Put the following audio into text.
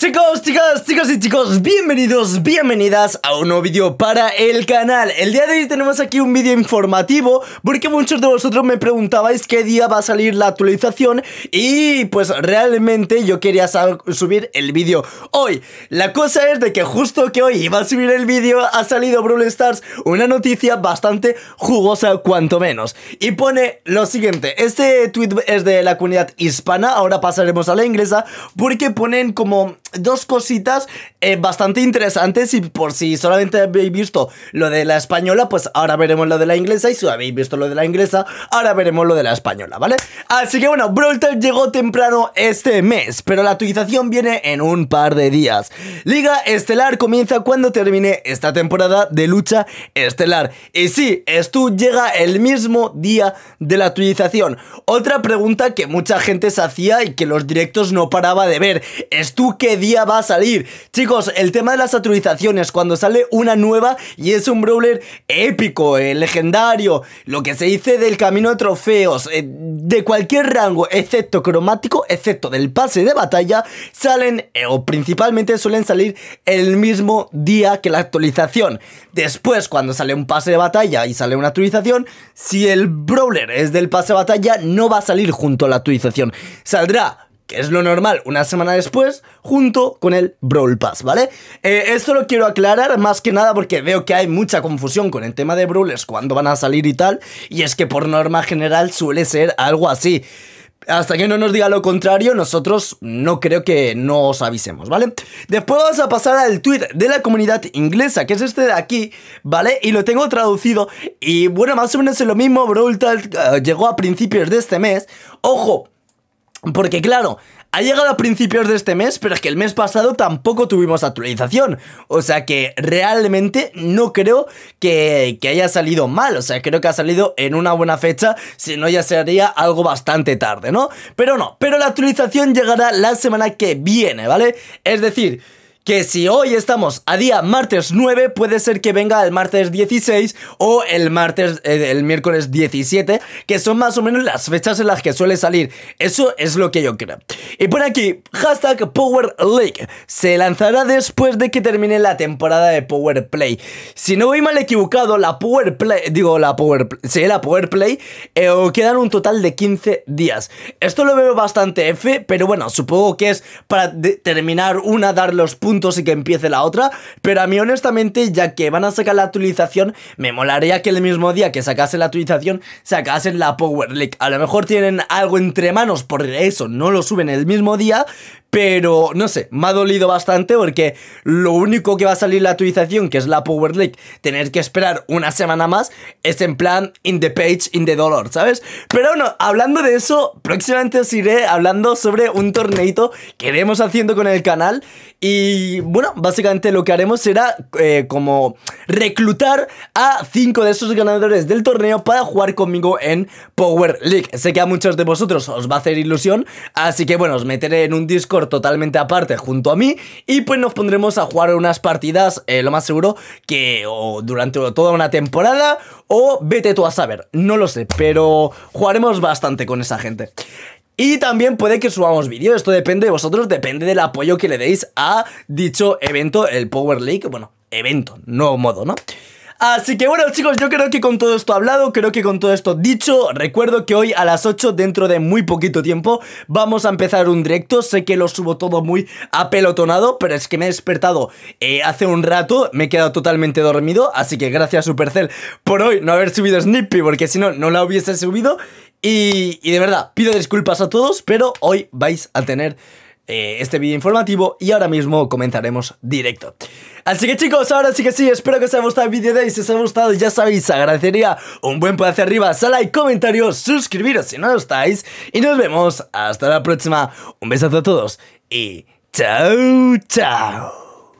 Chicos, chicas, chicos y chicos, bienvenidos, bienvenidas a un nuevo vídeo para el canal El día de hoy tenemos aquí un vídeo informativo Porque muchos de vosotros me preguntabais qué día va a salir la actualización Y pues realmente yo quería subir el vídeo hoy La cosa es de que justo que hoy iba a subir el vídeo Ha salido Brawl Stars una noticia bastante jugosa cuanto menos Y pone lo siguiente Este tweet es de la comunidad hispana Ahora pasaremos a la inglesa Porque ponen como dos cositas eh, bastante interesantes y por si solamente habéis visto lo de la española, pues ahora veremos lo de la inglesa y si habéis visto lo de la inglesa, ahora veremos lo de la española, ¿vale? Así que bueno, Brawl llegó temprano este mes, pero la actualización viene en un par de días. Liga Estelar comienza cuando termine esta temporada de lucha estelar. Y sí, Stu llega el mismo día de la actualización. Otra pregunta que mucha gente se hacía y que los directos no paraba de ver, ¿Stu qué día va a salir. Chicos, el tema de las actualizaciones, cuando sale una nueva y es un brawler épico, eh, legendario, lo que se dice del camino de trofeos, eh, de cualquier rango, excepto cromático, excepto del pase de batalla, salen eh, o principalmente suelen salir el mismo día que la actualización. Después, cuando sale un pase de batalla y sale una actualización, si el brawler es del pase de batalla, no va a salir junto a la actualización. Saldrá que es lo normal, una semana después, junto con el Brawl Pass, ¿vale? Eh, esto lo quiero aclarar más que nada porque veo que hay mucha confusión con el tema de Brawlers, cuándo van a salir y tal, y es que por norma general suele ser algo así. Hasta que no nos diga lo contrario, nosotros no creo que no os avisemos, ¿vale? Después vamos a pasar al tweet de la comunidad inglesa, que es este de aquí, ¿vale? Y lo tengo traducido. Y bueno, más o menos es lo mismo. Brawl Talk, eh, llegó a principios de este mes. Ojo, porque claro, ha llegado a principios de este mes, pero es que el mes pasado tampoco tuvimos actualización. O sea que realmente no creo que, haya salido mal. O sea, creo que ha salido en una buena fecha, si no ya sería algo bastante tarde, ¿no? Pero no, pero la actualización llegará la semana que viene, ¿vale? Es decir que si hoy estamos a día martes 9, puede ser que venga el martes 16 o el martes, eh, el miércoles 17, que son más o menos las fechas en las que suele salir. Eso es lo que yo creo. Y por aquí, hashtag Power Se lanzará después de que termine la temporada de Power Play. Si no voy mal equivocado, la Power Play, digo la Power, sí, la Power Play, eh, quedan un total de 15 días. Esto lo veo bastante F, pero bueno, supongo que es para terminar una, dar los puntos y que empiece la otra, pero a mí honestamente, ya que van a sacar la actualización, me molaría que el mismo día que sacasen la actualización, sacasen la Power League. A lo mejor tienen algo entre manos, por eso no lo suben el mismo día, pero no sé, me ha dolido bastante porque lo único que va a salir la actualización, que es la Power League, tener que esperar una semana más, es en plan in the page, in the dolor, ¿sabes? Pero bueno, hablando de eso, próximamente os iré hablando sobre un torneito que iremos haciendo con el canal. Y bueno, básicamente lo que haremos será eh, como reclutar a cinco de esos ganadores del torneo para jugar conmigo en Power League. Sé que a muchos de vosotros os va a hacer ilusión, así que bueno, os meteré en un Discord totalmente aparte junto a mí y pues nos pondremos a jugar unas partidas, eh, lo más seguro, que o durante toda una temporada o vete tú a saber, no lo sé, pero jugaremos bastante con esa gente. Y también puede que subamos Vídeos, esto depende de vosotros, depende del apoyo que le deis a dicho evento, el Power League, bueno, evento, no modo, ¿no? Así que bueno chicos, yo creo que con todo esto hablado, creo que con todo esto dicho, recuerdo que hoy a las 8, dentro de muy poquito tiempo, vamos a empezar un directo. Sé que lo subo todo muy apelotonado, pero es que me he despertado eh, hace un rato, me he quedado totalmente dormido, así que gracias Supercell por hoy no haber subido Snippy, porque si no, no la hubiese subido. y de verdad, pido disculpas a todos, pero hoy vais a tener eh, este vídeo informativo y ahora mismo comenzaremos directo. Así que chicos, ahora sí que sí, espero que os haya gustado el vídeo de hoy. Si os ha gustado, ya sabéis, agradecería un buen hacia arriba, Sal, like, comentarios, suscribiros si no lo estáis. Y nos vemos hasta la próxima. Un besazo a todos y chao, chao.